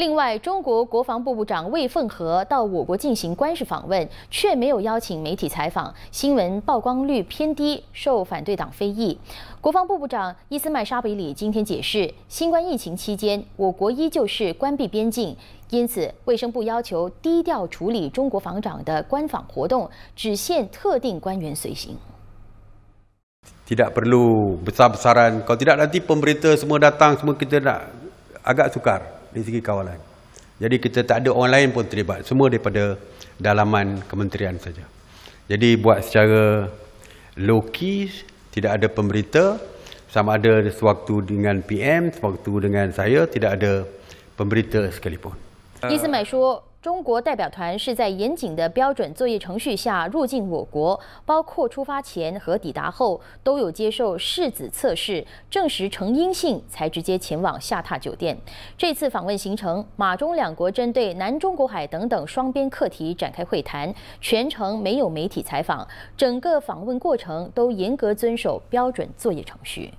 另外，中国国防部部长魏凤和到我国进行官事访问，却没有邀请媒体采访，新闻曝光率偏低，受反对党非议。国防部部长伊斯麦沙比里今天解释，新冠疫情期间，我国依旧是关闭边境，因此卫生部要求低调处理中国防长的官访活动，只限特定官员随行。tidak perlu besar besaran, kalau tidak nanti p e m e r i t a semua datang semua kita nak agak sukar. rezeki kawan lain. Jadi kita tak ada orang lain pun terlibat. Semua daripada dalaman kementerian saja. Jadi buat secara loki, tidak ada pemberita. Sama ada sewaktu dengan PM, sewaktu dengan saya, tidak ada pemberita sekalipun. Uh. 中国代表团是在严谨的标准作业程序下入境我国，包括出发前和抵达后都有接受试子测试，证实呈阴性才直接前往下榻酒店。这次访问行程，马中两国针对南中国海等等双边课题展开会谈，全程没有媒体采访，整个访问过程都严格遵守标准作业程序。